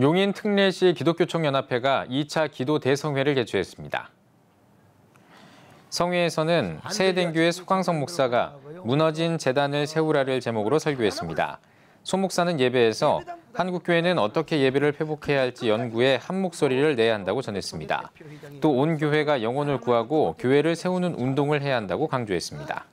용인 특례시 기독교총연합회가 2차 기도 대성회를 개최했습니다. 성회에서는 새해교회 소강성 목사가 무너진 재단을 세우라를 제목으로 설교했습니다. 손 목사는 예배에서 한국교회는 어떻게 예배를 회복해야 할지 연구에 한 목소리를 내야 한다고 전했습니다. 또 온 교회가 영혼을 구하고 교회를 세우는 운동을 해야 한다고 강조했습니다.